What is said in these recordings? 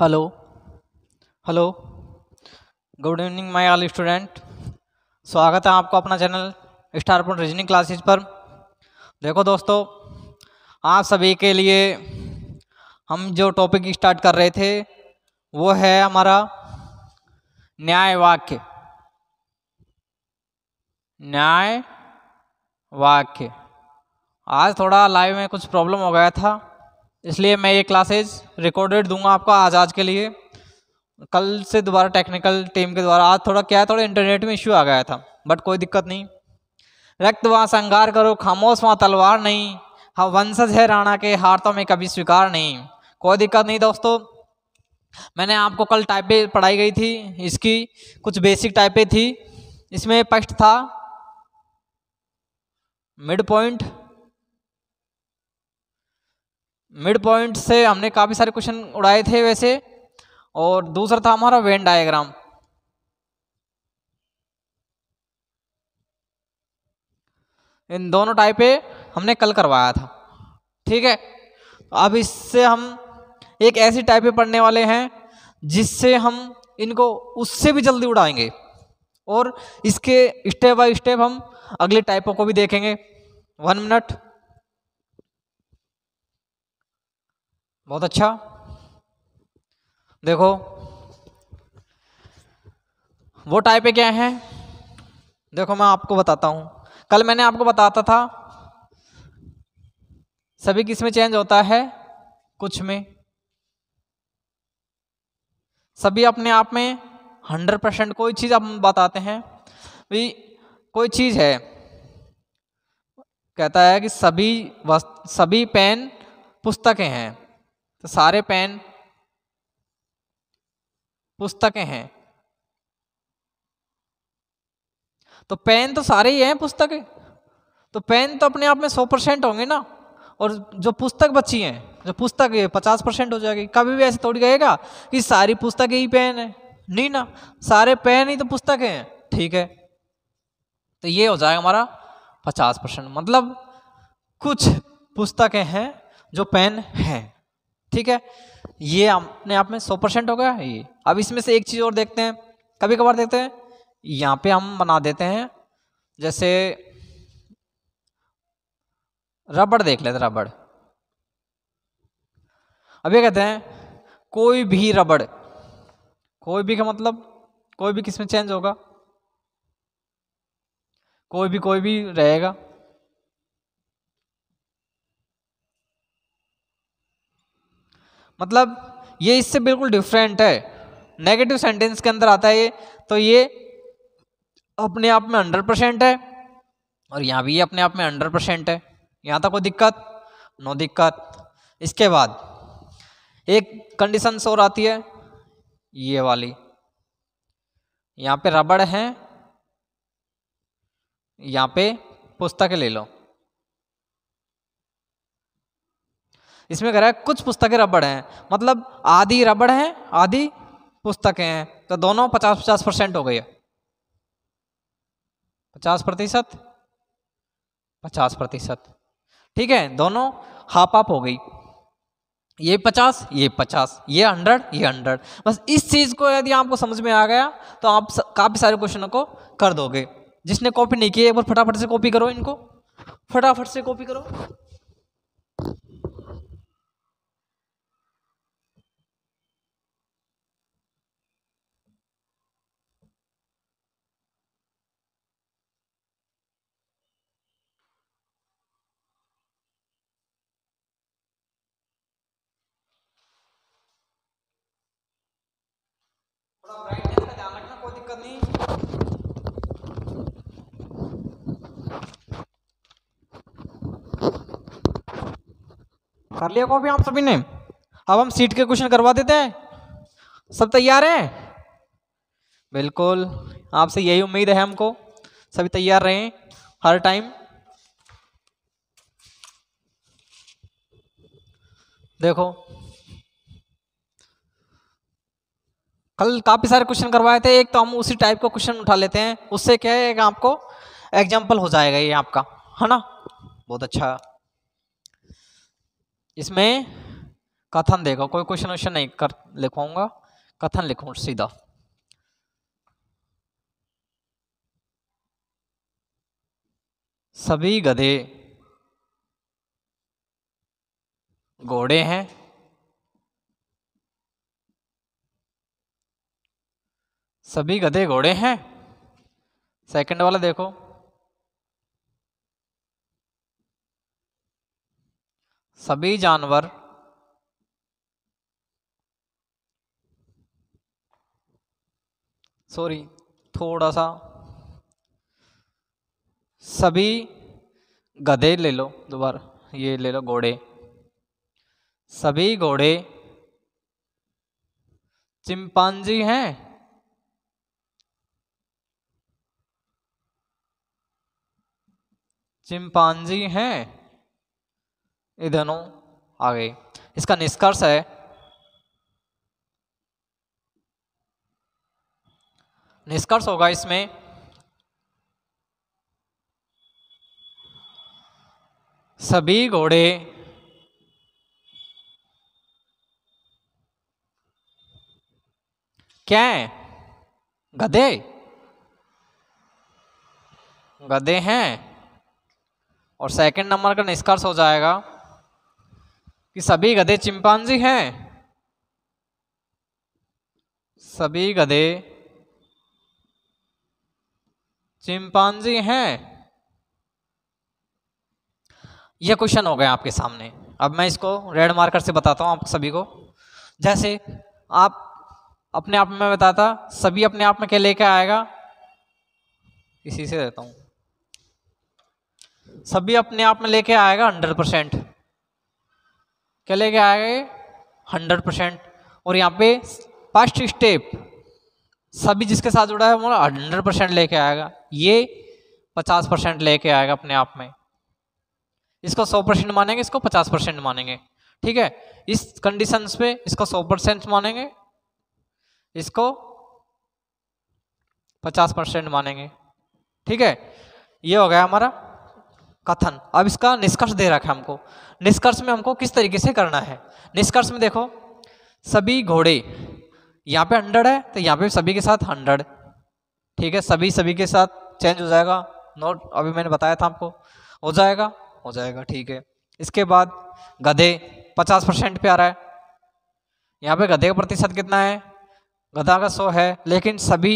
hello hello good evening my all student स्वागत है आपको अपना channel star point reasoning classes पर देखो दोस्तों आप सभी के लिए हम जो टॉपिक स्टार्ट कर रहे थे वो है हमारा न्याय वाक्य न्याय वाक्य आज थोड़ा लाइव में कुछ प्रॉब्लम हो गया था इसलिए मैं ये क्लासेज रिकॉर्डेड दूंगा आपको आज आज के लिए कल से दोबारा टेक्निकल टीम के द्वारा आज थोड़ा क्या है थोड़ा इंटरनेट में इश्यू आ गया था बट कोई दिक्कत नहीं रक्त वहाँ संगार करो खामोश वहाँ तलवार नहीं हाँ वंशज है राणा के तो में कभी स्वीकार नहीं कोई दिक्कत नहीं दोस्तों मैंने आपको कल टाइपें पढ़ाई गई थी इसकी कुछ बेसिक टाइपें थी इसमें फर्स्ट था मिड पॉइंट मिड पॉइंट से हमने काफ़ी सारे क्वेश्चन उड़ाए थे वैसे और दूसरा था हमारा वेन डायग्राम इन दोनों टाइपे हमने कल करवाया था ठीक है तो अब इससे हम एक ऐसी टाइपे पढ़ने वाले हैं जिससे हम इनको उससे भी जल्दी उड़ाएंगे और इसके स्टेप बाय स्टेप हम अगले टाइपों को भी देखेंगे वन मिनट बहुत अच्छा देखो वो है क्या है देखो मैं आपको बताता हूँ कल मैंने आपको बताता था सभी किस में चेंज होता है कुछ में सभी अपने आप में हंड्रेड परसेंट कोई चीज़ आप बताते हैं भी कोई चीज़ है कहता है कि सभी सभी पेन पुस्तकें हैं तो सारे पेन पुस्तकें हैं तो पेन तो सारे ही हैं पुस्तकें तो पेन तो अपने आप में सौ परसेंट होंगे ना और जो पुस्तक बची हैं जो पुस्तक है पचास परसेंट हो जाएगी कभी भी ऐसे थोड़ी गएगा कि सारी पुस्तकें ही पेन है नहीं ना सारे पेन ही तो पुस्तकें हैं ठीक है तो ये हो जाएगा हमारा पचास परसेंट मतलब कुछ पुस्तकें हैं जो पेन हैं ठीक है ये अपने आप में सौ परसेंट हो गया ये अब इसमें से एक चीज़ और देखते हैं कभी कभार देखते हैं यहाँ पे हम बना देते हैं जैसे रबड़ देख लेते रबड़ अब ये कहते हैं कोई भी रबड़ कोई भी का मतलब कोई भी किसमें चेंज होगा कोई भी कोई भी रहेगा मतलब ये इससे बिल्कुल डिफरेंट है नेगेटिव सेंटेंस के अंदर आता है ये तो ये अपने आप में हंड्रेड परसेंट है और यहाँ भी ये अपने आप में हंड्रेड परसेंट है यहाँ तक कोई दिक्कत नो दिक्कत इसके बाद एक कंडीशन और आती है ये वाली यहाँ पे रबड़ है यहाँ पे पुस्तक ले लो इसमें कह रहा है कुछ पुस्तकें रबड़ हैं मतलब आधी रबड़ हैं आधी पुस्तकें हैं तो दोनों पचास पचास परसेंट हो गई है पचास प्रतिशत पचास प्रतिशत ठीक है दोनों हाफ हाफ हो गई ये पचास ये पचास ये हंड्रेड ये हंड्रेड बस इस चीज़ को यदि आपको समझ में आ गया तो आप काफ़ी सारे क्वेश्चनों को कर दोगे जिसने कॉपी नहीं की एक बार फटाफट से कॉपी करो इनको फटाफट से कॉपी करो कर लिया कॉपी आप सभी ने अब हम सीट के क्वेश्चन करवा देते हैं सब तैयार हैं बिल्कुल आपसे यही उम्मीद है हमको सभी तैयार रहें हर टाइम देखो कल काफ़ी सारे क्वेश्चन करवाए थे एक तो हम उसी टाइप का क्वेश्चन उठा लेते हैं उससे क्या है आपको एग्जाम्पल हो जाएगा ये आपका है ना बहुत अच्छा इसमें कथन देगा कोई क्वेश्चन वेश्चन नहीं कर लिखवाऊंगा कथन लिखूँ सीधा सभी गधे घोड़े हैं सभी गधे घोड़े हैं सेकंड वाला देखो सभी जानवर सॉरी थोड़ा सा सभी गधे ले लो दोबारा ये ले लो घोड़े सभी घोड़े चिंपांजी हैं चिंपांजी हैं इधनों आ गए इसका निष्कर्ष है निष्कर्ष होगा इसमें सभी घोड़े क्या है गधे गधे हैं और सेकंड नंबर का निष्कर्ष हो जाएगा कि सभी गधे चिंपांजी हैं सभी गधे चिंपांजी हैं यह क्वेश्चन हो गया आपके सामने अब मैं इसको रेड मार्कर से बताता हूँ आप सभी को जैसे आप अपने आप में बताता सभी अपने आप में क्या लेके आएगा इसी से देता हूं सभी अपने आप में लेके आएगा हंड्रेड परसेंट क्या लेके आएगा हंड्रेड परसेंट और यहाँ पे फर्स्ट स्टेप सभी जिसके साथ जुड़ा है वो हंड्रेड परसेंट लेके आएगा ये पचास परसेंट लेके आएगा अपने आप में इसको सौ परसेंट मानेंगे इसको पचास परसेंट मानेंगे ठीक है इस कंडीशन पे इसको सौ परसेंट मानेंगे इसको पचास परसेंट मानेंगे ठीक है ये हो गया हमारा कथन अब इसका निष्कर्ष दे रखा है हमको निष्कर्ष में हमको किस तरीके से करना है निष्कर्ष में देखो सभी घोड़े यहाँ पे हंड्रेड है तो यहाँ पे सभी के साथ हंड्रेड ठीक है सभी सभी के साथ चेंज हो जाएगा नोट अभी मैंने बताया था आपको हो जाएगा हो जाएगा ठीक है इसके बाद गधे पचास परसेंट पे आ रहा है यहाँ पे गधे का प्रतिशत कितना है गधा का सौ है लेकिन सभी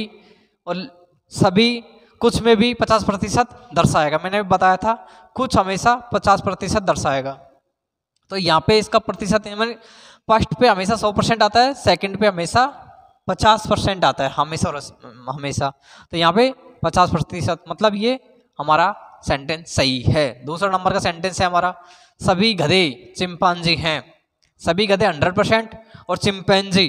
और सभी कुछ में भी पचास प्रतिशत दर्शाएगा मैंने बताया था कुछ हमेशा पचास प्रतिशत दर्शाएगा तो यहाँ पे इसका प्रतिशत फर्स्ट पे हमेशा सौ परसेंट आता है सेकंड पे हमेशा पचास परसेंट आता है हमेशा हमेशा तो यहाँ पे पचास प्रतिशत मतलब ये हमारा सेंटेंस सही है दूसरा नंबर का सेंटेंस है हमारा सभी गधे चिंपांजी हैं सभी गधे हंड्रेड परसेंट और चिंपैंजी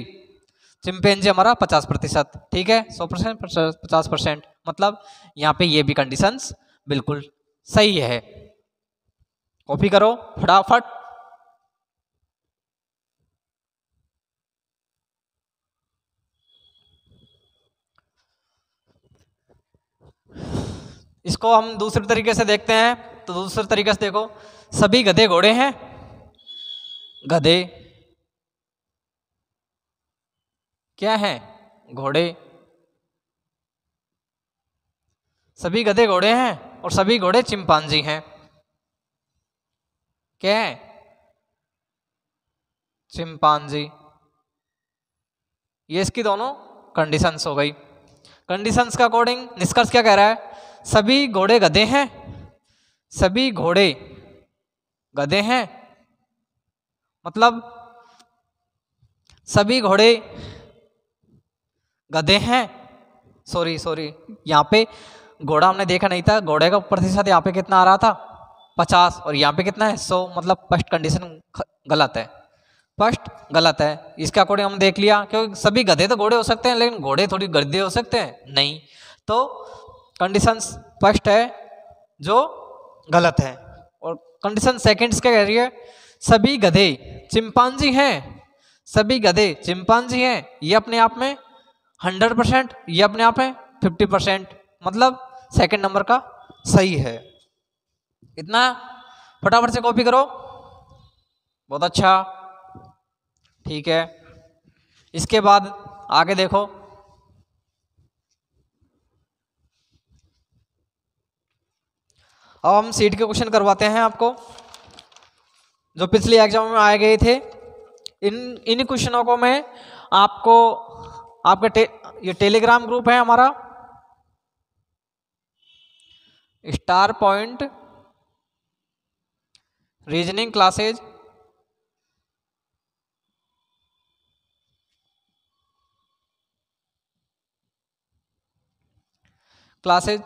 चिंपेंजी हमारा पचास प्रतिशत ठीक है सौ परसेंट पचास परसेंट मतलब यहाँ पे ये भी कंडीशंस बिल्कुल सही है कॉपी करो फटाफट इसको हम दूसरे तरीके से देखते हैं तो दूसरे तरीके से देखो सभी गधे घोड़े हैं गधे क्या है घोड़े सभी गधे घोड़े हैं और सभी घोड़े चिंपांजी हैं क्या है चिंपांजी ये इसकी दोनों कंडीशंस हो गई कंडीशंस का अकॉर्डिंग निष्कर्ष क्या कह रहा है सभी घोड़े गधे हैं सभी घोड़े गधे हैं मतलब सभी घोड़े गधे हैं सॉरी सॉरी यहाँ पे घोड़ा हमने देखा नहीं था घोड़े का प्रतिशत यहाँ पे कितना आ रहा था पचास और यहाँ पे कितना है सौ मतलब फर्स्ट कंडीशन गलत है फर्स्ट गलत है इसके अकॉर्डिंग हम देख लिया क्योंकि सभी गधे तो घोड़े हो सकते हैं लेकिन घोड़े थोड़ी गर्दे हो सकते हैं नहीं तो कंडीशन फर्स्ट है जो गलत है और कंडीशन सेकेंड्स क्या कह रही है सभी गधे चिंपांजी हैं सभी गधे चिंपांजी हैं ये अपने आप में हंड्रेड परसेंट ये अपने आप है फिफ्टी परसेंट मतलब सेकेंड नंबर का सही है इतना फटाफट से कॉपी करो बहुत अच्छा ठीक है इसके बाद आगे देखो अब हम सीट के क्वेश्चन करवाते हैं आपको जो पिछले एग्जाम में आए गए थे इन इन क्वेश्चनों को मैं आपको आपका टे, ये टेलीग्राम ग्रुप है हमारा star point reasoning classes classes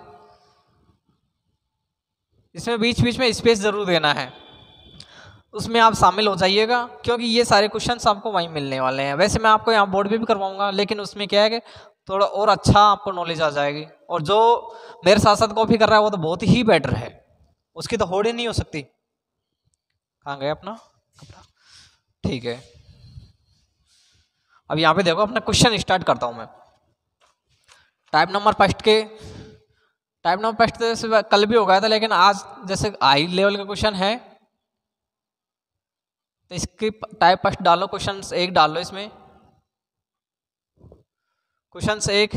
इसमें बीच बीच में स्पेस जरूर देना है उसमें आप शामिल हो जाइएगा क्योंकि ये सारे क्वेश्चन आपको वहीं मिलने वाले हैं वैसे मैं आपको यहाँ बोर्ड भी, भी करवाऊंगा लेकिन उसमें क्या है कि थोड़ा और अच्छा आपको नॉलेज आ जाएगी और जो मेरे साथ साथ कॉपी कर रहा है वो तो बहुत ही बेटर है उसकी तो होड़ ही नहीं हो सकती कहाँ गए अपना कपड़ा ठीक है अब यहाँ पे देखो अपना क्वेश्चन स्टार्ट करता हूँ मैं टाइप नंबर फर्स्ट के टाइप नंबर फर्स्ट कल भी हो गया था लेकिन आज जैसे हाई लेवल का क्वेश्चन है तो इसकी टाइप फर्स्ट डालो क्वेश्चन एक डाल लो इसमें क्वेश्चन एक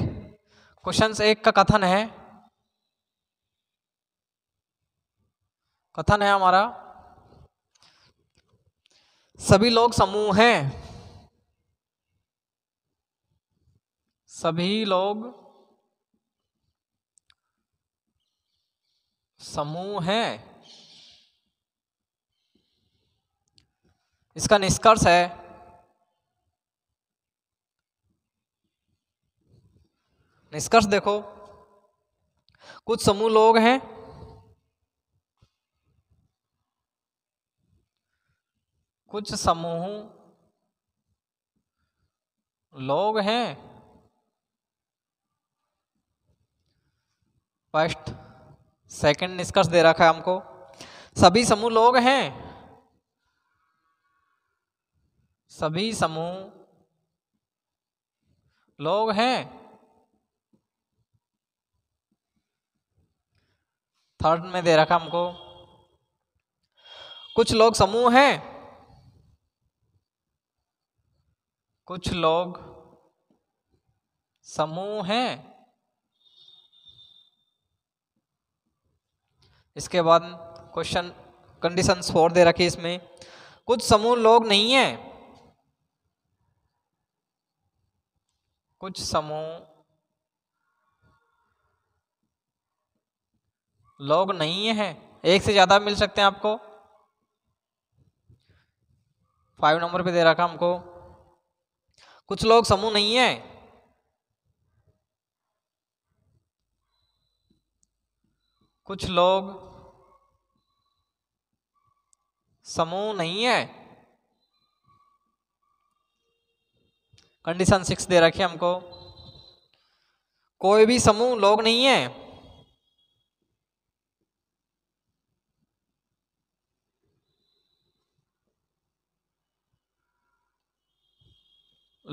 क्वेश्चन एक का कथन है कथन है हमारा सभी लोग समूह हैं सभी लोग समूह हैं इसका निष्कर्ष है निष्कर्ष देखो कुछ समूह लोग हैं कुछ समूह लोग हैं फर्स्ट सेकंड निष्कर्ष दे रखा है हमको सभी समूह लोग हैं सभी समूह लोग हैं थर्ड में दे रखा हमको कुछ लोग समूह हैं कुछ लोग समूह हैं इसके बाद क्वेश्चन कंडीशन फोर दे रखी इसमें कुछ समूह लोग नहीं हैं कुछ समूह लोग नहीं है एक से ज़्यादा मिल सकते हैं आपको फाइव नंबर पे दे रखा हमको कुछ लोग समूह नहीं है कुछ लोग समूह नहीं है कंडीशन सिक्स दे रखी है हमको कोई भी समूह लोग नहीं है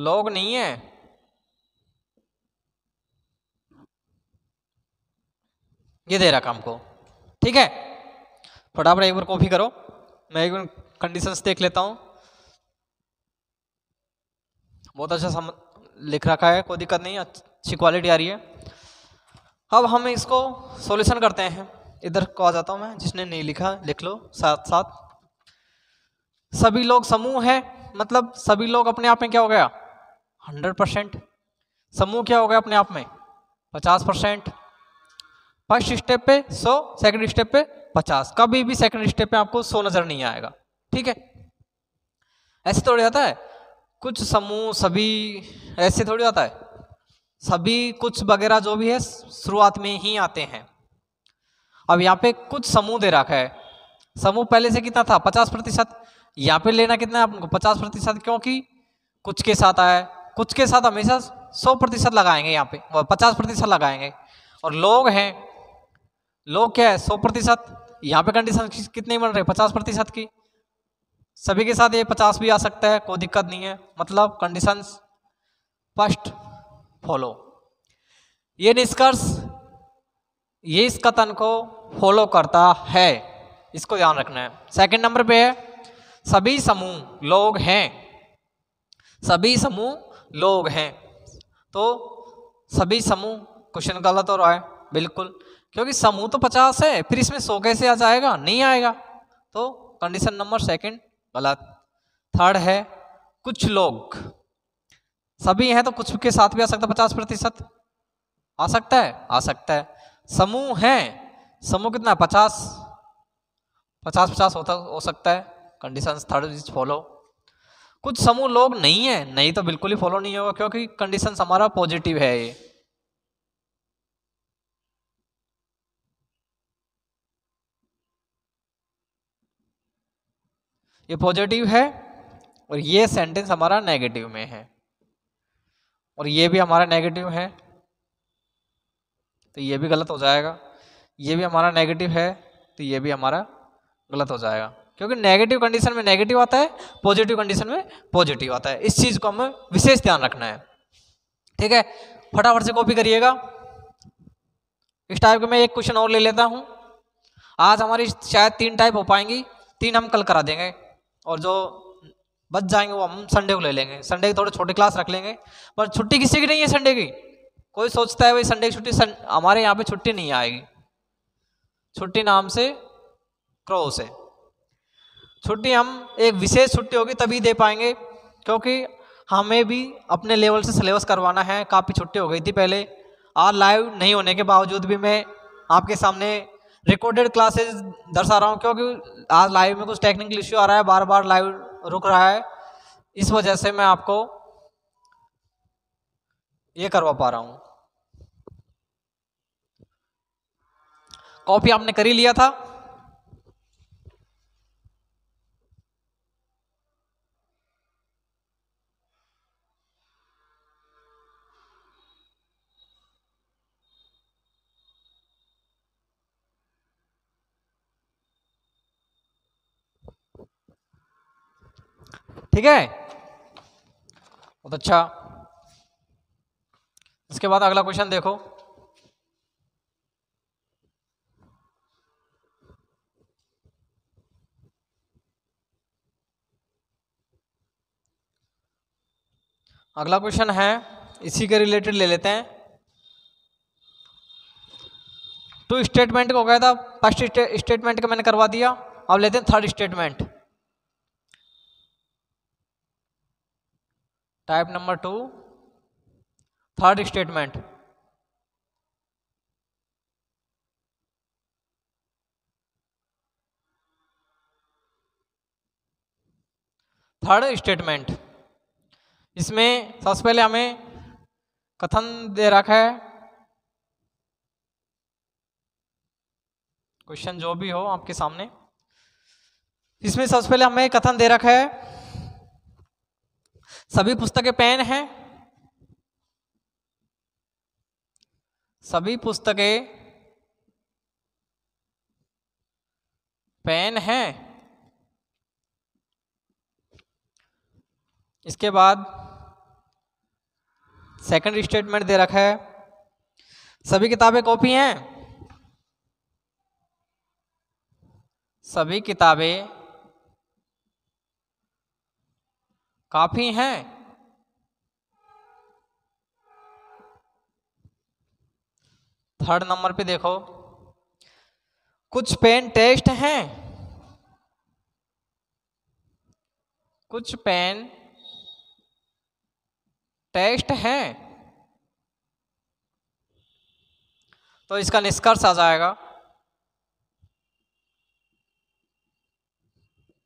लोग नहीं है ये दे रखा हमको ठीक है फटाफट एक बार कॉपी करो मैं एक बार कंडीशंस देख लेता हूं बहुत अच्छा सम लिख रखा है कोई दिक्कत नहीं अच्छी क्वालिटी आ रही है अब हम इसको सॉल्यूशन करते हैं इधर को आ जाता हूँ मैं जिसने नहीं लिखा लिख लो साथ साथ सभी लोग समूह है मतलब सभी लोग अपने आप में क्या हो गया हंड्रेड परसेंट समूह क्या हो गया अपने आप में पचास परसेंट फर्स्ट स्टेप पे सौ सेकंड स्टेप पे पचास कभी भी सेकंड स्टेप पे आपको सौ नजर नहीं आएगा ठीक है ऐसे तोड़ जाता है कुछ समूह सभी ऐसे थोड़ी आता है सभी कुछ वगैरह जो भी है शुरुआत में ही आते हैं अब यहाँ पे कुछ समूह दे रखा है समूह पहले से कितना था पचास प्रतिशत यहाँ पे लेना कितना है आपको पचास प्रतिशत क्योंकि कुछ के साथ आया कुछ के साथ हमेशा सौ प्रतिशत लगाएंगे यहाँ पे और पचास प्रतिशत लगाएंगे और लोग हैं लोग क्या है सौ प्रतिशत यहाँ पे कंडीशन कितनी बन रही है पचास प्रतिशत की सभी के साथ ये पचास भी आ सकता है कोई दिक्कत नहीं है मतलब कंडीशंस फर्स्ट फॉलो ये निष्कर्ष ये इस कथन को फॉलो करता है इसको ध्यान रखना है सेकंड नंबर पे है सभी समूह लोग हैं सभी समूह लोग हैं तो सभी समूह क्वेश्चन गलत हो रहा है बिल्कुल क्योंकि समूह तो पचास है फिर इसमें सौ कैसे आ जाएगा नहीं आएगा तो कंडीशन नंबर सेकंड गलत थर्ड है कुछ लोग सभी हैं तो कुछ के साथ भी आ सकता है पचास प्रतिशत आ सकता है आ सकता है समूह है समूह कितना है पचास पचास पचास होता हो सकता है कंडीशन थर्ड इज फॉलो कुछ समूह लोग नहीं है नहीं तो बिल्कुल ही फॉलो नहीं होगा क्योंकि कंडीशन हमारा पॉजिटिव है ये ये पॉजिटिव है और ये सेंटेंस हमारा नेगेटिव में है और ये भी हमारा नेगेटिव है तो ये भी गलत हो जाएगा ये भी हमारा नेगेटिव है तो ये भी हमारा गलत हो जाएगा क्योंकि नेगेटिव कंडीशन में नेगेटिव आता है पॉजिटिव कंडीशन में पॉजिटिव आता है इस चीज़ को हमें विशेष ध्यान रखना है ठीक है फटाफट से कॉपी करिएगा इस टाइप के मैं एक क्वेश्चन और ले लेता हूँ आज हमारी शायद तीन टाइप हो पाएंगी तीन हम कल करा देंगे और जो बच जाएंगे वो हम संडे को ले लेंगे संडे की थोड़े छोटे क्लास रख लेंगे पर छुट्टी किसी की नहीं है संडे की कोई सोचता है भाई संडे की छुट्टी हमारे यहाँ पे छुट्टी नहीं आएगी छुट्टी नाम से क्रॉस है छुट्टी हम एक विशेष छुट्टी होगी तभी दे पाएंगे क्योंकि हमें भी अपने लेवल से सिलेबस करवाना है काफ़ी छुट्टी हो गई थी पहले और लाइव नहीं होने के बावजूद भी मैं आपके सामने रिकॉर्डेड क्लासेज दर्शा रहा हूँ क्योंकि आज लाइव में कुछ टेक्निकल इश्यू आ रहा है बार बार लाइव रुक रहा है इस वजह से मैं आपको ये करवा पा रहा हूँ कॉपी आपने कर ही लिया था ठीक है बहुत अच्छा इसके बाद अगला क्वेश्चन देखो अगला क्वेश्चन है इसी के रिलेटेड ले लेते हैं टू तो स्टेटमेंट को कहता था फर्स्ट स्टेटमेंट का मैंने करवा दिया अब लेते हैं third statement type number two third statement third statement इसमें सबसे पहले हमें कथन दे रखा है क्वेश्चन जो भी हो आपके सामने इसमें सबसे पहले हमें कथन दे रखा है सभी पुस्तकें पेन हैं सभी पुस्तकें पेन हैं इसके बाद सेकंड स्टेटमेंट दे रखा है सभी किताबें कॉपी हैं सभी किताबें काफ़ी हैं थर्ड नंबर पे देखो कुछ पेन टेस्ट हैं कुछ पेन टेस्ट हैं तो इसका निष्कर्ष आ जाएगा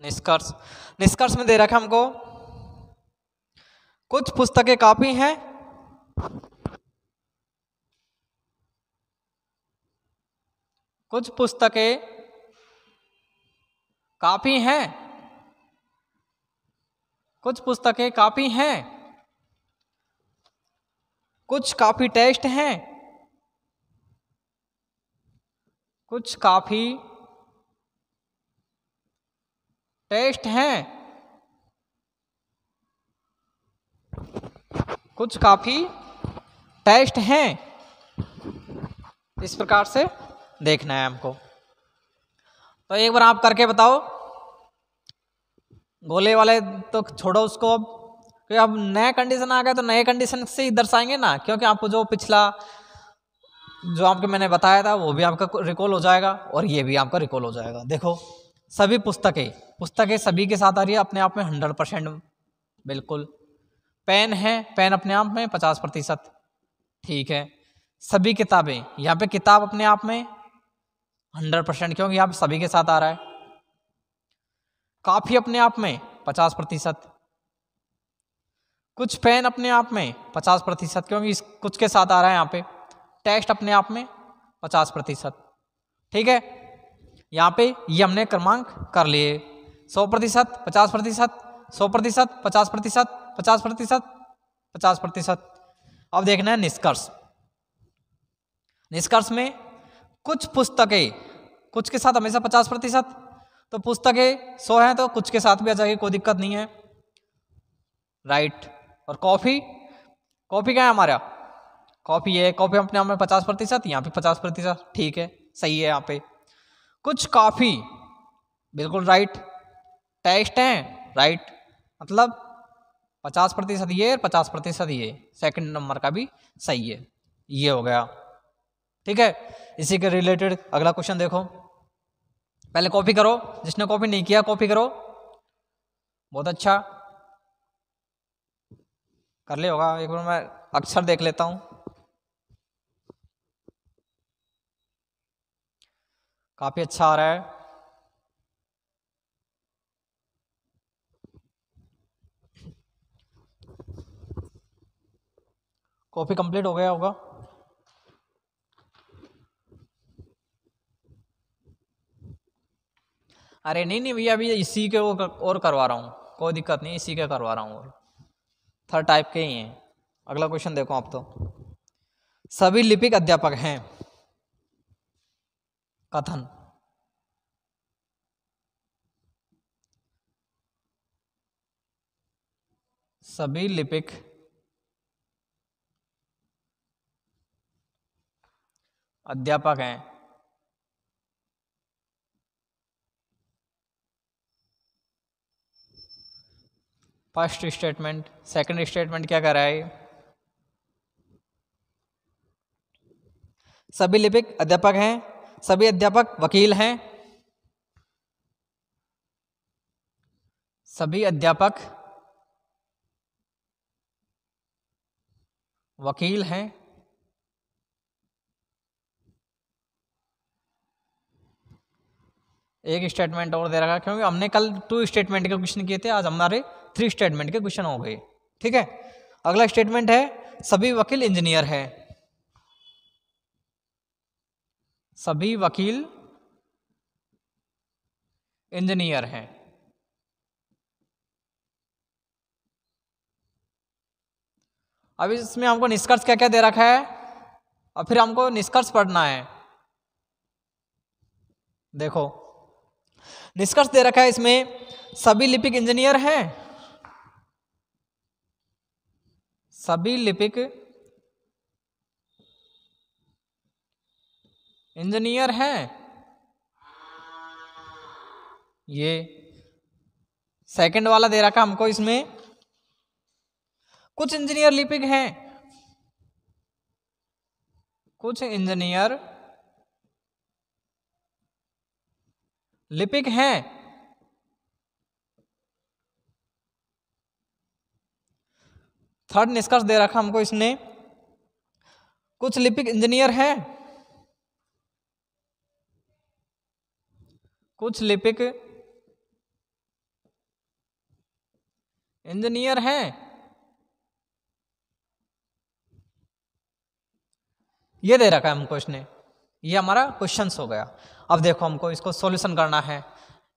निष्कर्ष निष्कर्ष में दे रखा हमको कुछ पुस्तकें कापी हैं कुछ पुस्तकें काफी हैं कुछ पुस्तकें काफी हैं कुछ काफी टेस्ट हैं कुछ काफी टेस्ट हैं कुछ काफ़ी टेस्ट हैं इस प्रकार से देखना है हमको तो एक बार आप करके बताओ गोले वाले तो छोड़ो उसको अब क्योंकि अब नया कंडीशन आ गया तो नए कंडीशन से ही दर्शाएंगे ना क्योंकि आपको जो पिछला जो आपके मैंने बताया था वो भी आपका रिकॉल हो जाएगा और ये भी आपका रिकॉल हो जाएगा देखो सभी पुस्तकें पुस्तकें सभी के साथ आ रही है अपने आप में हंड्रेड परसेंट बिल्कुल पेन है पेन अपने आप में पचास प्रतिशत ठीक है सभी किताबें यहाँ पे किताब अपने आप में हंड्रेड परसेंट क्योंकि यहाँ पे सभी के साथ आ रहा है काफ़ी अपने आप में पचास प्रतिशत कुछ पेन अपने आप में पचास प्रतिशत क्योंकि इस कुछ के साथ आ रहा है यहाँ पे टेक्स्ट अपने आप में पचास प्रतिशत ठीक है यहाँ पे ये हमने क्रमांक कर लिए सौ प्रतिशत पचास प्रतिशत सौ प्रतिशत पचास प्रतिशत पचास प्रतिशत पचास प्रतिशत अब देखना है निष्कर्ष निष्कर्ष में कुछ पुस्तकें कुछ के साथ हमेशा पचास प्रतिशत तो पुस्तकें सौ हैं तो कुछ के साथ भी आ जाएगी कोई दिक्कत नहीं है राइट और कॉफ़ी कॉफ़ी क्या है हमारा कॉफ़ी है कॉफ़ी अपने आप में पचास प्रतिशत यहाँ पे पचास प्रतिशत ठीक है सही है यहाँ पे कुछ कॉफ़ी बिल्कुल राइट टेस्ट हैं राइट मतलब पचास प्रतिशत ये और पचास प्रतिशत ये सेकंड नंबर का भी सही है ये हो गया ठीक है इसी के रिलेटेड अगला क्वेश्चन देखो पहले कॉपी करो जिसने कॉपी नहीं किया कॉपी करो बहुत अच्छा कर ले होगा एक बार मैं अक्षर देख लेता हूं काफ़ी अच्छा आ रहा है कॉपी कंप्लीट हो गया होगा अरे नहीं नहीं भैया अभी इसी के और करवा रहा हूँ कोई दिक्कत नहीं इसी के करवा रहा हूँ थर्ड टाइप के ही हैं अगला क्वेश्चन देखो आप तो सभी लिपिक अध्यापक हैं कथन सभी लिपिक अध्यापक हैं फर्स्ट स्टेटमेंट सेकंड स्टेटमेंट क्या कर रहा है सभी लिपिक अध्यापक हैं सभी अध्यापक वकील हैं सभी अध्यापक वकील हैं एक स्टेटमेंट और दे रखा क्योंकि हमने कल टू स्टेटमेंट के क्वेश्चन किए थे आज हमारे थ्री स्टेटमेंट के क्वेश्चन हो गए ठीक है अगला स्टेटमेंट है सभी वकील इंजीनियर है सभी वकील इंजीनियर हैं अब इसमें हमको निष्कर्ष क्या क्या दे रखा है और फिर हमको निष्कर्ष पढ़ना है देखो निष्कर्ष दे रखा है इसमें सभी लिपिक इंजीनियर हैं सभी लिपिक इंजीनियर हैं ये सेकंड वाला दे रखा हमको इसमें कुछ इंजीनियर लिपिक हैं कुछ इंजीनियर लिपिक हैं थर्ड निष्कर्ष दे रखा हमको इसने कुछ लिपिक इंजीनियर हैं कुछ लिपिक इंजीनियर हैं ये दे रखा है हमको इसने ये हमारा क्वेश्चन हो गया अब देखो हमको इसको सोल्यूशन करना है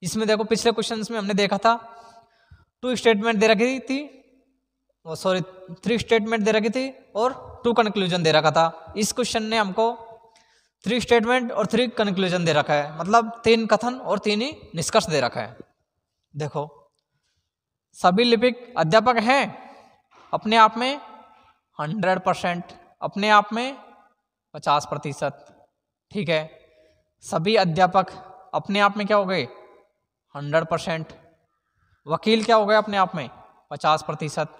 इसमें देखो पिछले क्वेश्चन में हमने देखा था टू स्टेटमेंट दे रखी थी सॉरी थ्री स्टेटमेंट दे रखी थी और टू कंक्लूजन दे रखा था इस क्वेश्चन ने हमको थ्री स्टेटमेंट और थ्री कंक्लूजन दे रखा है मतलब तीन कथन और तीन ही निष्कर्ष दे रखा है देखो सभी लिपिक अध्यापक हैं अपने आप में हंड्रेड परसेंट अपने आप में पचास प्रतिशत ठीक है सभी अध्यापक अपने आप में क्या हो गए हंड्रेड परसेंट वकील क्या हो गए अपने आप में पचास प्रतिशत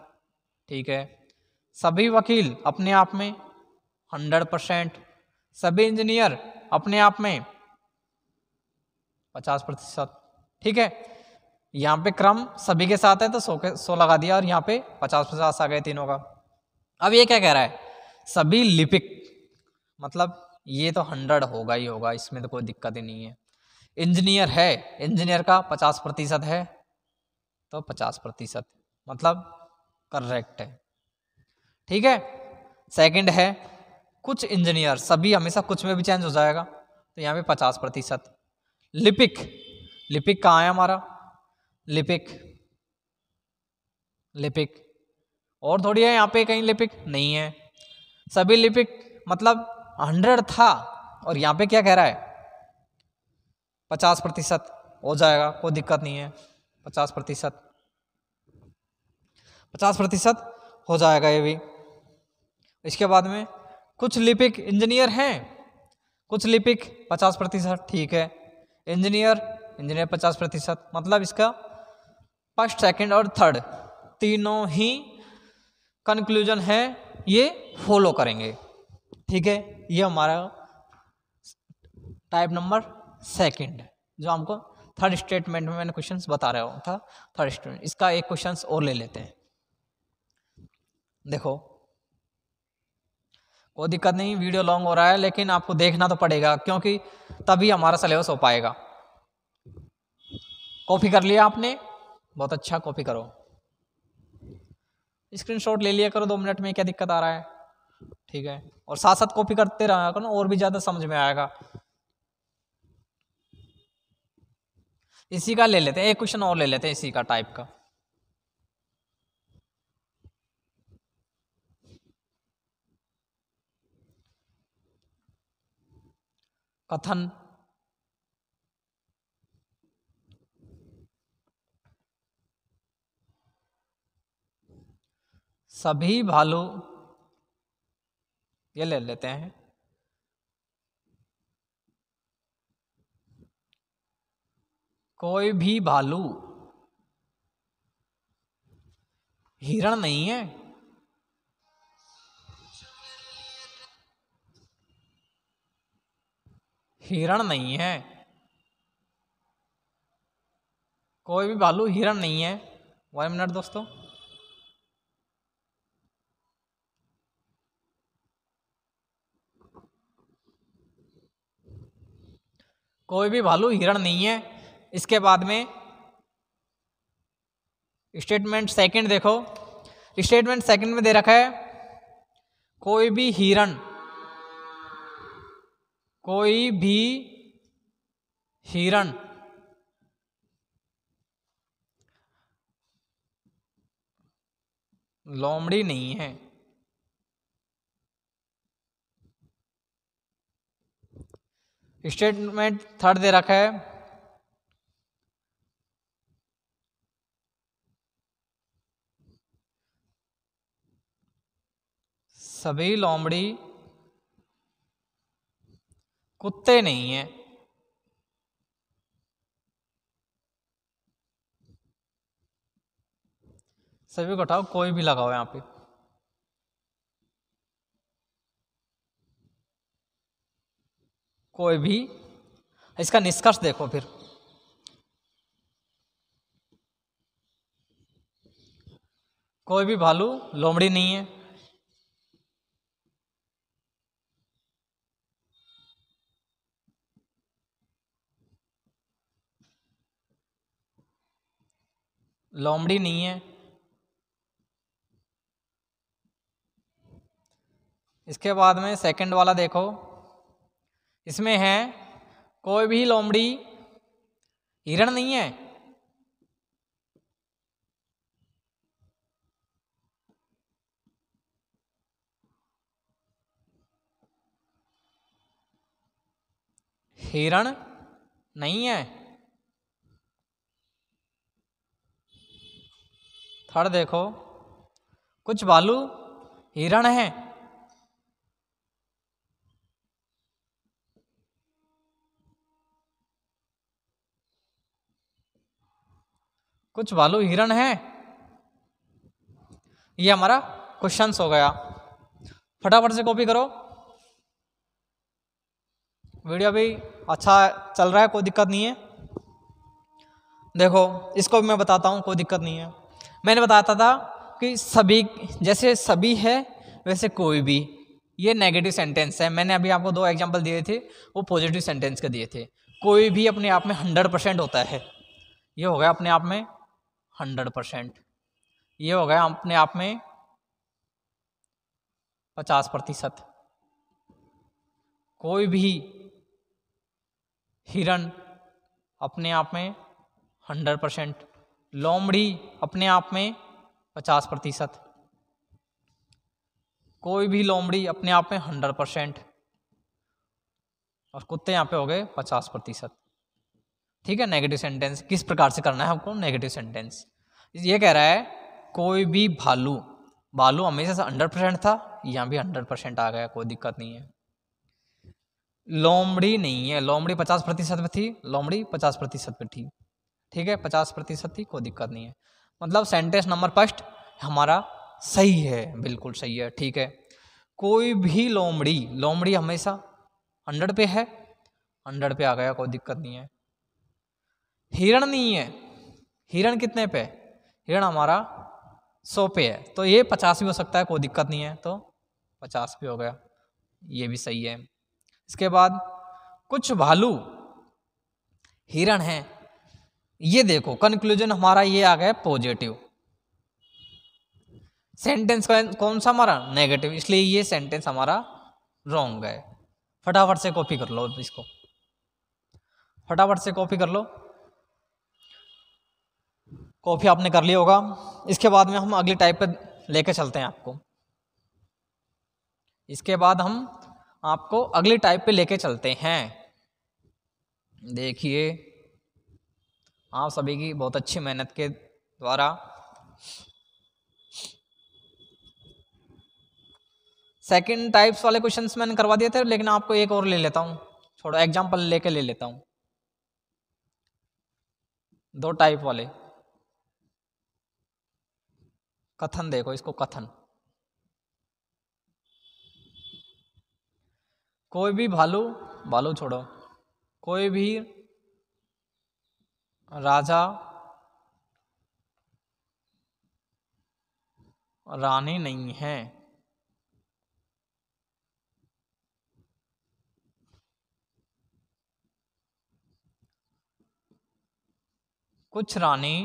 ठीक है सभी वकील अपने आप में हंड्रेड परसेंट सभी इंजीनियर अपने आप में पचास प्रतिशत ठीक है यहाँ पे क्रम सभी के साथ है तो सौ के सो लगा दिया और यहाँ पे पचास पचास आ गए तीनों का अब ये क्या कह रहा है सभी लिपिक मतलब ये तो हंड्रेड होगा ही होगा इसमें तो कोई दिक्कत ही नहीं है इंजीनियर है इंजीनियर का पचास प्रतिशत है तो पचास प्रतिशत मतलब करेक्ट है ठीक है सेकंड है कुछ इंजीनियर सभी हमेशा कुछ में भी चेंज हो जाएगा तो यहाँ पे पचास प्रतिशत लिपिक लिपिक कहाँ है हमारा लिपिक लिपिक और थोड़ी है यहाँ पे कहीं लिपिक नहीं है सभी लिपिक मतलब हंड्रेड था और यहाँ पे क्या कह रहा है पचास प्रतिशत हो जाएगा कोई दिक्कत नहीं है पचास प्रतिशत पचास प्रतिशत हो जाएगा ये भी इसके बाद में कुछ लिपिक इंजीनियर हैं कुछ लिपिक पचास प्रतिशत ठीक है इंजीनियर इंजीनियर पचास प्रतिशत मतलब इसका फर्स्ट सेकंड और थर्ड तीनों ही कंक्लूजन है ये फॉलो करेंगे ठीक है ये हमारा टाइप नंबर सेकंड जो हमको थर्ड स्टेटमेंट में मैंने क्वेश्चंस बता रहा हूँ था थर्ड स्टेटमेंट इसका एक क्वेश्चंस और ले लेते हैं देखो कोई दिक्कत नहीं वीडियो लॉन्ग हो रहा है लेकिन आपको देखना तो पड़ेगा क्योंकि तभी हमारा सिलेबस हो पाएगा कॉपी कर लिया आपने बहुत अच्छा कॉपी करो स्क्रीनशॉट ले लिया करो दो मिनट में क्या दिक्कत आ रहा है ठीक है और साथ साथ कॉपी करते रहा करो और भी ज़्यादा समझ में आएगा इसी का ले लेते हैं एक क्वेश्चन और ले लेते हैं इसी का टाइप का कथन सभी भालू ये ले लेते हैं कोई भी भालू हिरण नहीं है हिरण नहीं है कोई भी भालू हिरण नहीं है वन मिनट दोस्तों कोई भी भालू हिरण नहीं है इसके बाद में स्टेटमेंट सेकंड देखो स्टेटमेंट सेकंड में दे रखा है कोई भी हिरण कोई भी हिरण लोमड़ी नहीं है स्टेटमेंट थर्ड दे रखा है सभी लोमड़ी कुत्ते नहीं है सभी को उठाओ कोई भी लगाओ यहां पे कोई भी इसका निष्कर्ष देखो फिर कोई भी भालू लोमड़ी नहीं है लोमड़ी नहीं है इसके बाद में सेकंड वाला देखो इसमें है कोई भी लोमड़ी हिरण नहीं है हिरण नहीं है थर्ड देखो कुछ बालू हिरण हैं कुछ भालू हिरण है ये हमारा क्वेश्चन हो गया फटाफट से कॉपी करो वीडियो भी अच्छा चल रहा है कोई दिक्कत नहीं है देखो इसको भी मैं बताता हूँ कोई दिक्कत नहीं है मैंने बताता था कि सभी जैसे सभी है वैसे कोई भी ये नेगेटिव सेंटेंस है मैंने अभी आपको दो एग्जांपल दिए थे वो पॉजिटिव सेंटेंस के दिए थे कोई भी अपने आप में हंड्रेड परसेंट होता है ये हो गया अपने आप में हंड्रेड परसेंट ये हो गया अपने आप में पचास प्रतिशत कोई भी हिरण अपने आप में हंड्रेड परसेंट लोमड़ी अपने आप में पचास प्रतिशत कोई भी लोमड़ी अपने आप में हंड्रेड परसेंट और कुत्ते यहाँ पे हो गए पचास प्रतिशत ठीक है नेगेटिव सेंटेंस किस प्रकार से करना है आपको नेगेटिव सेंटेंस ये कह रहा है कोई भी भालू भालू हमेशा से हंड्रेड परसेंट था यहाँ भी हंड्रेड परसेंट आ गया कोई दिक्कत नहीं है लोमड़ी नहीं है लोमड़ी पचास प्रतिशत पे थी लोमड़ी पचास प्रतिशत पे थी ठीक है पचास प्रतिशत थी कोई दिक्कत नहीं है मतलब सेंटेंस नंबर फर्स्ट हमारा सही है बिल्कुल सही है ठीक है कोई भी लोमड़ी लोमड़ी हमेशा हंड्रेड पे है हंड्रेड पे आ गया कोई दिक्कत नहीं है हिरण नहीं है हिरण कितने पे हिरण हमारा सौ पे है तो ये पचास भी हो सकता है कोई दिक्कत नहीं है तो पचास भी हो गया ये भी सही है इसके बाद कुछ भालू हिरण है ये देखो कंक्लूजन हमारा ये आ गया पॉजिटिव सेंटेंस कौन सा हमारा नेगेटिव इसलिए ये सेंटेंस हमारा रॉन्ग है फटाफट से कॉपी कर लो इसको फटाफट से कॉपी कर लो कॉफ़ी आपने कर लिया होगा इसके बाद में हम अगले टाइप पर लेकर चलते हैं आपको इसके बाद हम आपको अगले टाइप पे लेके चलते हैं देखिए आप सभी की बहुत अच्छी मेहनत के द्वारा सेकंड टाइप्स वाले क्वेश्चंस मैंने करवा दिए थे लेकिन आपको एक और ले लेता हूँ छोड़ो एग्जांपल लेके ले लेता हूँ दो टाइप वाले कथन देखो इसको कथन कोई भी भालू भालू छोड़ो कोई भी राजा रानी नहीं है कुछ रानी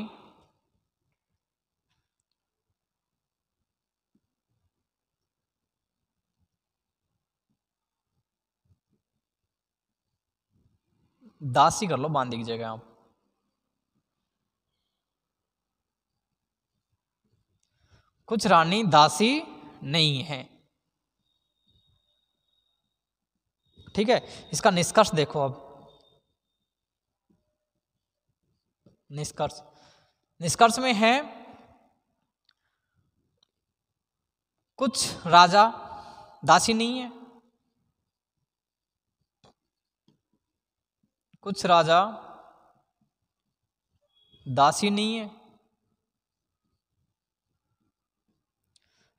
दासी कर लो की जगह आप कुछ रानी दासी नहीं है ठीक है इसका निष्कर्ष देखो अब निष्कर्ष निष्कर्ष में है कुछ राजा दासी नहीं है कुछ राजा दासी नहीं है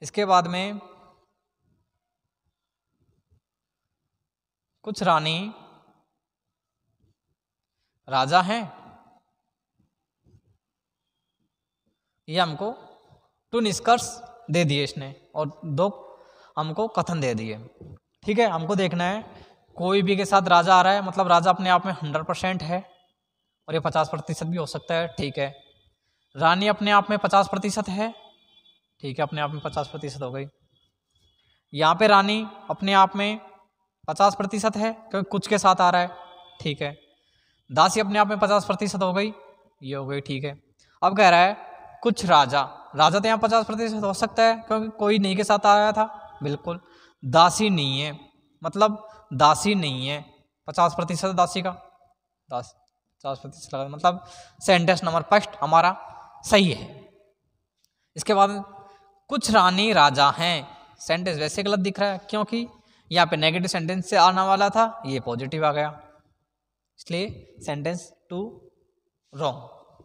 इसके बाद में कुछ रानी राजा हैं ये हमको टू निष्कर्ष दे दिए इसने और दो हमको कथन दे दिए ठीक है हमको देखना है कोई भी के साथ राजा आ रहा है मतलब राजा अपने आप में हंड्रेड परसेंट है और ये पचास प्रतिशत भी हो सकता है ठीक है रानी अपने आप में पचास प्रतिशत है ठीक है अपने आप में पचास प्रतिशत हो गई यहाँ पे रानी अपने आप में पचास प्रतिशत है क्योंकि कुछ के साथ आ रहा है ठीक है दासी अपने आप में पचास प्रतिशत हो गई ये हो गई ठीक है अब कह रहा है कुछ राजा राजा तो यहाँ पचास प्रतिशत हो सकता है क्योंकि कोई नहीं के साथ आया था बिल्कुल दासी नहीं है मतलब दासी नहीं है पचास प्रतिशत दासी का दास पचास प्रतिशत लगा मतलब सेंटेंस नंबर फर्स्ट हमारा सही है इसके बाद कुछ रानी राजा हैं सेंटेंस वैसे गलत दिख रहा है क्योंकि यहाँ पे नेगेटिव सेंटेंस से आने वाला था ये पॉजिटिव आ गया इसलिए सेंटेंस टू रॉन्ग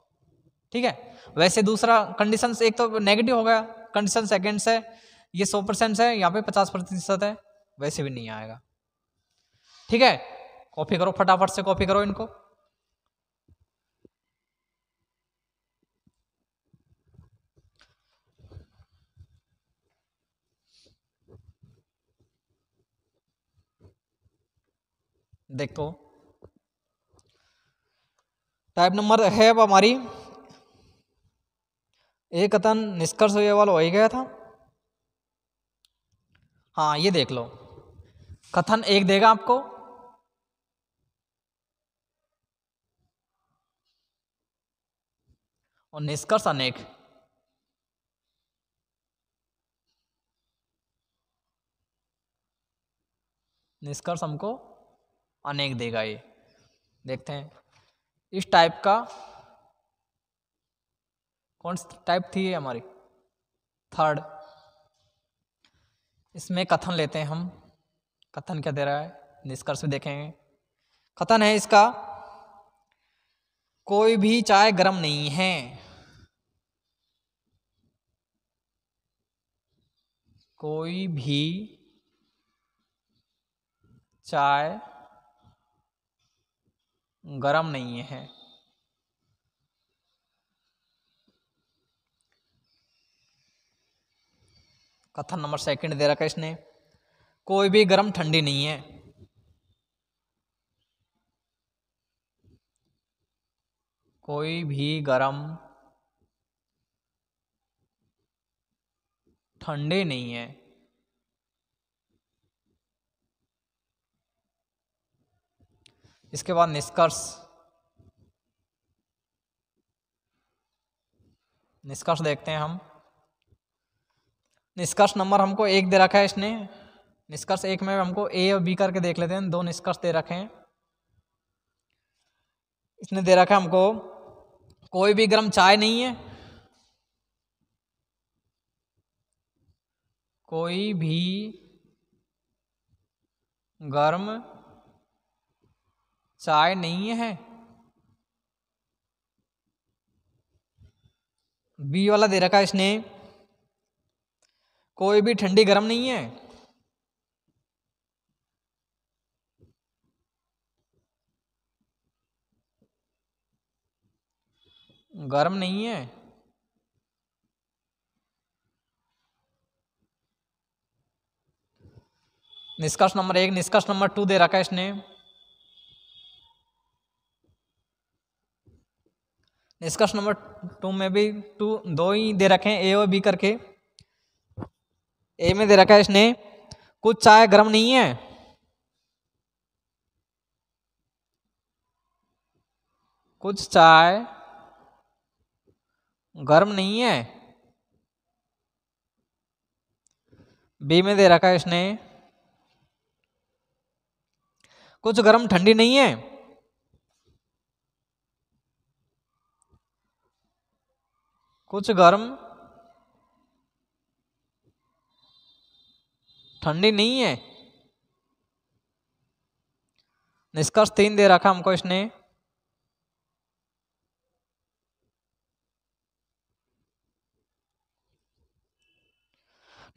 ठीक है वैसे दूसरा कंडीशन एक तो नेगेटिव हो गया कंडीशन सेकेंड है ये सौ परसेंट है यहाँ पे पचास प्रतिशत है वैसे भी नहीं आएगा ठीक है कॉपी करो फटाफट से कॉपी करो इनको देखो टाइप नंबर है अब हमारी एक कथन निष्कर्ष ये वाला हो ही गया था हाँ ये देख लो कथन एक देगा आपको और निष्कर्ष अनेक निष्कर्ष हमको अनेक देगा ये देखते हैं इस टाइप का कौन सी टाइप थी हमारी थर्ड इसमें कथन लेते हैं हम कथन क्या दे रहा है निष्कर्ष में देखेंगे कथन है इसका कोई भी चाय गर्म नहीं है कोई भी चाय गरम नहीं है कथन नंबर सेकंड दे रखा इसने कोई भी गर्म ठंडी नहीं है कोई भी गर्म ठंडे नहीं है इसके बाद निष्कर्ष निष्कर्ष देखते हैं हम निष्कर्ष नंबर हमको एक दे रखा है इसने निष्कर्ष एक में हमको ए और बी करके देख लेते हैं दो निष्कर्ष दे रखे हैं इसने दे रखा हमको कोई भी गर्म चाय नहीं है कोई भी गर्म चाय नहीं है बी वाला दे रखा इसने कोई भी ठंडी गर्म नहीं है गर्म नहीं है निष्कर्ष नंबर एक निष्कर्ष नंबर टू दे रखा है इसने निष्कर्ष नंबर टू में भी टू दो ही दे रखे हैं ए और बी करके ए में दे रखा है इसने कुछ चाय गर्म नहीं है कुछ चाय गर्म नहीं है बी में दे रखा है इसने कुछ गर्म ठंडी नहीं है कुछ गर्म ठंडी नहीं है निष्कर्ष तीन दे रखा हमको इसने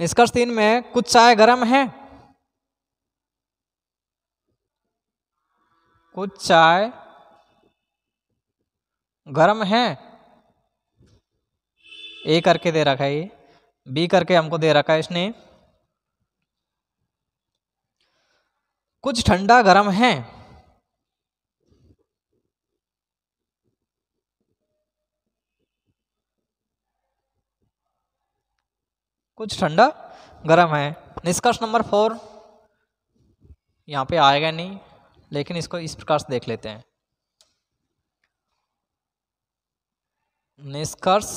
निष्कर्ष तीन में कुछ चाय गर्म है कुछ चाय गर्म है ए करके दे रखा है ये बी करके हमको दे रखा है इसने कुछ ठंडा गर्म है कुछ ठंडा गर्म है निष्कर्ष नंबर फोर यहाँ पे आएगा नहीं लेकिन इसको इस प्रकार से देख लेते हैं निष्कर्ष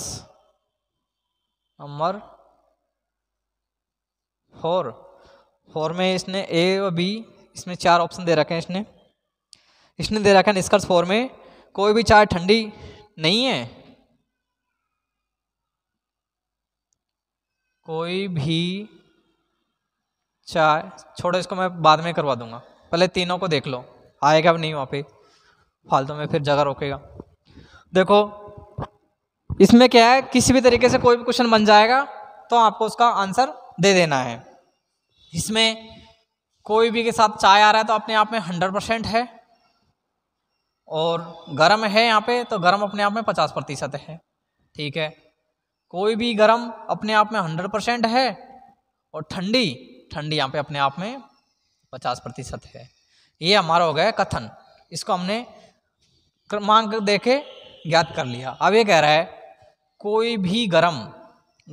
नंबर फोर फोर में इसने ए और बी इसमें चार ऑप्शन दे रखे हैं इसने इसने दे रखा है निष्कर्ष फोर में कोई भी चाय ठंडी नहीं है कोई भी चाय छोड़ो इसको मैं बाद में करवा दूंगा पहले तीनों को देख लो आएगा भी नहीं वहाँ पे फालतू में फिर जगह रोकेगा देखो इसमें क्या है किसी भी तरीके से कोई भी क्वेश्चन बन जाएगा तो आपको उसका आंसर दे देना है इसमें कोई भी के साथ चाय आ रहा है तो अपने आप में हंड्रेड परसेंट है और गर्म है यहाँ पे तो गर्म अपने आप में पचास प्रतिशत है ठीक है कोई भी गर्म अपने आप में हंड्रेड परसेंट है और ठंडी ठंडी यहाँ पे अपने आप में पचास प्रतिशत है ये हमारा हो गया कथन इसको हमने क्रमांक देखे ज्ञात कर लिया अब ये कह रहा है कोई भी गर्म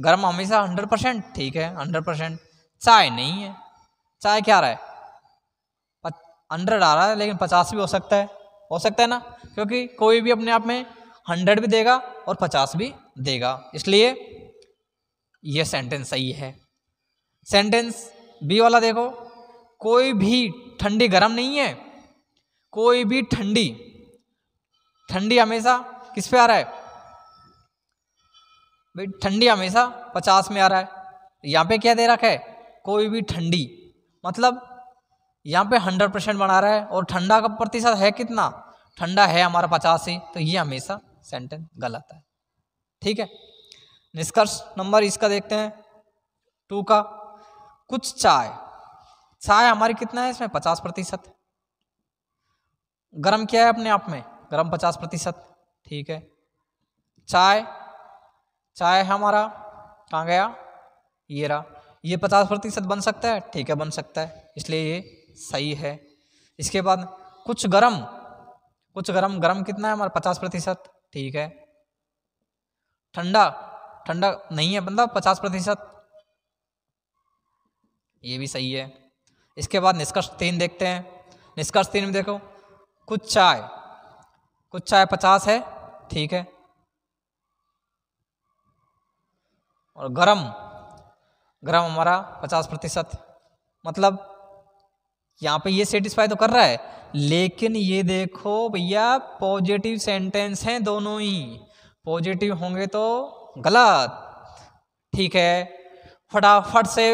गर्म हमेशा हंड्रेड परसेंट ठीक है हंड्रेड परसेंट चाय नहीं है चाय क्या रहा है हंड्रेड आ रहा है लेकिन पचास भी हो सकता है हो सकता है ना क्योंकि कोई भी अपने आप में हंड्रेड भी देगा और पचास भी देगा इसलिए यह सेंटेंस सही है सेंटेंस बी वाला देखो कोई भी ठंडी गर्म नहीं है कोई भी ठंडी ठंडी हमेशा किस पे आ रहा है भाई ठंडी हमेशा पचास में आ रहा है यहाँ पे क्या दे रखा है कोई भी ठंडी मतलब यहाँ पे हंड्रेड परसेंट बना रहा है और ठंडा का प्रतिशत है कितना ठंडा है हमारा पचास ही तो ये हमेशा सेंटेंस गलत है ठीक है निष्कर्ष नंबर इसका देखते हैं टू का कुछ चाय चाय हमारी कितना है इसमें पचास प्रतिशत गर्म क्या है अपने आप में गर्म पचास प्रतिशत ठीक है चाय चाय है हमारा कहाँ गया ये रहा ये पचास प्रतिशत बन सकता है ठीक है बन सकता है इसलिए ये सही है इसके बाद कुछ गरम कुछ गरम गरम कितना है हमारा पचास प्रतिशत ठीक है ठंडा ठंडा नहीं है मतलब पचास प्रतिशत ये भी सही है इसके बाद निष्कर्ष तीन देखते हैं निष्कर्ष तीन में देखो कुछ चाय कुछ चाय पचास है ठीक है और गरम गरम हमारा पचास प्रतिशत मतलब यहाँ पे ये सेटिस्फाई तो कर रहा है लेकिन ये देखो भैया पॉजिटिव सेंटेंस हैं दोनों ही पॉजिटिव होंगे तो गलत ठीक है फटाफट से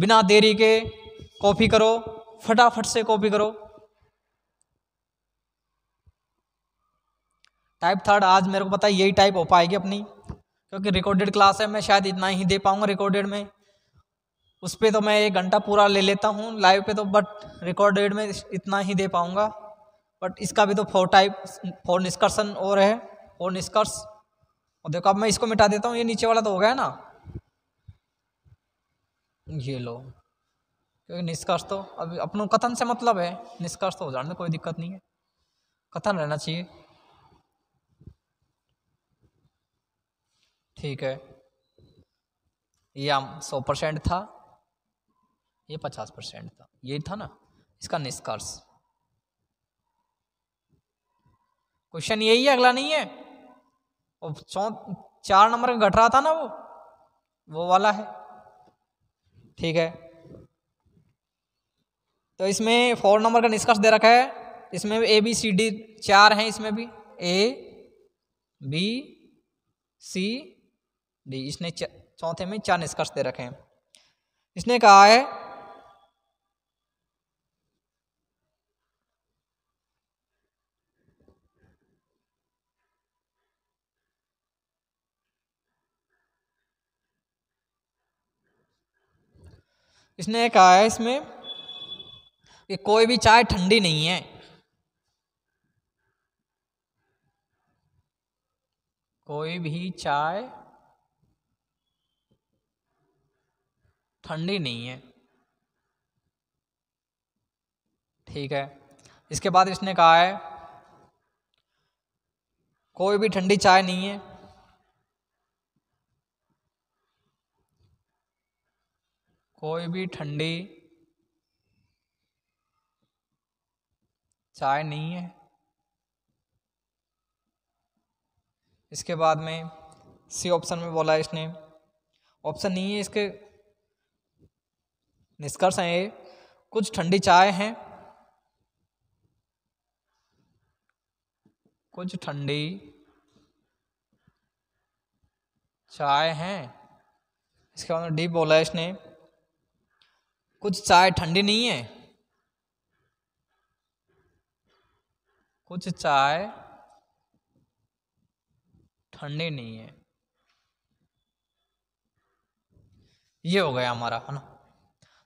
बिना देरी के कॉपी करो फटाफट से कॉपी करो टाइप थर्ड आज मेरे को पता है यही टाइप हो पाएगी अपनी क्योंकि रिकॉर्डेड क्लास है मैं शायद इतना ही दे पाऊंगा रिकॉर्डेड में उस पर तो मैं एक घंटा पूरा ले लेता हूँ लाइव पे तो बट रिकॉर्डेड में इतना ही दे पाऊँगा बट इसका भी तो फोर टाइप फोर निष्कर्षण और है फोर निष्कर्ष और देखो अब मैं इसको मिटा देता हूँ ये नीचे वाला तो हो गया ना ये लो क्योंकि निष्कर्ष तो अभी अपनों कथन से मतलब है निष्कर्ष तो हो जाने कोई दिक्कत नहीं है कथन रहना चाहिए ठीक है ये हम सौ परसेंट था ये पचास परसेंट था ये था ना इसका निष्कर्ष क्वेश्चन यही है अगला नहीं है और चौ चार नंबर का घट रहा था ना वो वो वाला है ठीक है तो इसमें फोर नंबर का निष्कर्ष दे रखा है इसमें ए बी सी डी चार हैं इसमें भी ए बी सी डी इसने चौथे में चार निष्कर्ष दे रखे हैं इसने कहा है इसने कहा है इसमें कि कोई भी चाय ठंडी नहीं है कोई भी चाय ठंडी नहीं है ठीक है इसके बाद इसने कहा है कोई भी ठंडी चाय नहीं है कोई भी ठंडी चाय नहीं है इसके बाद में सी ऑप्शन में बोला इसने ऑप्शन नहीं है इसके निष्कर्ष हैं ये कुछ ठंडी चाय हैं कुछ ठंडी चाय हैं इसके बाद में डी बोला इसने कुछ चाय ठंडी नहीं है कुछ चाय ठंडी नहीं है ये हो गया हमारा है ना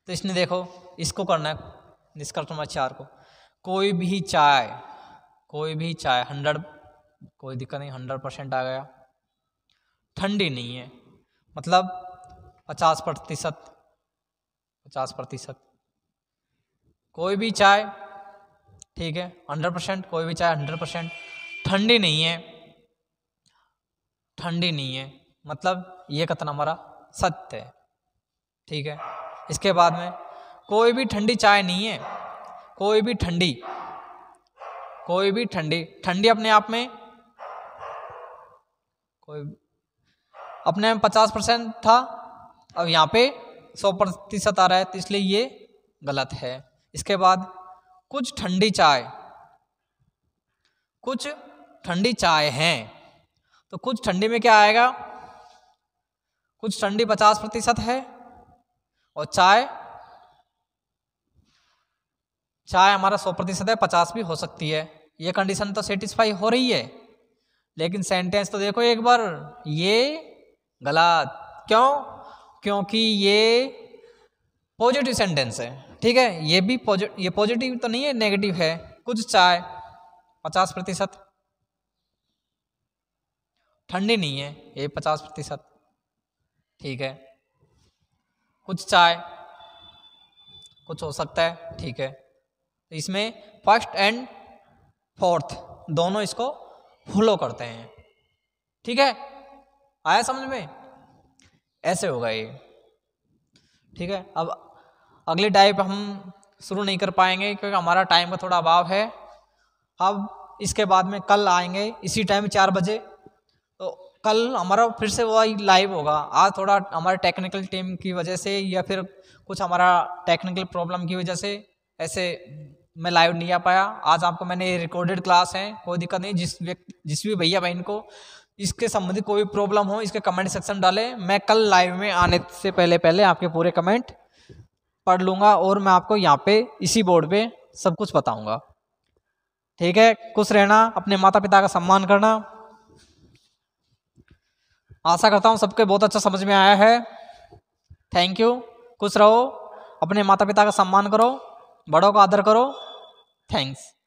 तो इसने देखो इसको करना है इसका नंबर चार को कोई भी चाय कोई भी चाय हंड्रेड कोई दिक्कत नहीं हंड्रेड परसेंट आ गया ठंडी नहीं है मतलब पचास प्रतिशत पचास प्रतिशत कोई भी चाय ठीक है हंड्रेड परसेंट कोई भी चाय हंड्रेड परसेंट ठंडी नहीं है ठंडी नहीं है मतलब ये कथन हमारा सत्य है ठीक है इसके बाद में कोई भी ठंडी चाय नहीं है कोई भी ठंडी कोई भी ठंडी ठंडी अपने आप में कोई अपने में पचास परसेंट था अब यहाँ पे सौ प्रतिशत आ रहा है तो इसलिए ये गलत है इसके बाद कुछ ठंडी चाय कुछ ठंडी चाय हैं तो कुछ ठंडी में क्या आएगा कुछ ठंडी पचास प्रतिशत है और चाय चाय हमारा सौ प्रतिशत है पचास भी हो सकती है ये कंडीशन तो सेटिस्फाई हो रही है लेकिन सेंटेंस तो देखो एक बार ये गलत क्यों क्योंकि ये पॉजिटिव सेंटेंस है ठीक है ये भी पॉजिटिव ये पॉजिटिव तो नहीं है नेगेटिव है कुछ चाय पचास प्रतिशत ठंडी नहीं है ये पचास प्रतिशत ठीक है कुछ चाय कुछ हो सकता है ठीक है तो इसमें फर्स्ट एंड फोर्थ दोनों इसको फॉलो करते हैं ठीक है आया समझ में ऐसे होगा ये ठीक है अब अगले टाइप हम शुरू नहीं कर पाएंगे क्योंकि हमारा टाइम का थोड़ा अभाव है अब इसके बाद में कल आएंगे इसी टाइम चार बजे तो कल हमारा फिर से वही लाइव होगा आज थोड़ा हमारे टेक्निकल टीम की वजह से या फिर कुछ हमारा टेक्निकल प्रॉब्लम की वजह से ऐसे मैं लाइव नहीं आ पाया आज आपको मैंने रिकॉर्डेड क्लास है कोई दिक्कत नहीं जिस व्यक्ति जिस भी भैया बहन को इसके संबंधित कोई प्रॉब्लम हो इसके कमेंट सेक्शन डालें मैं कल लाइव में आने से पहले पहले आपके पूरे कमेंट पढ़ लूँगा और मैं आपको यहाँ पे इसी बोर्ड पे सब कुछ बताऊँगा ठीक है खुश रहना अपने माता पिता का सम्मान करना आशा करता हूँ सबके बहुत अच्छा समझ में आया है थैंक यू खुश रहो अपने माता पिता का सम्मान करो बड़ों का आदर करो थैंक्स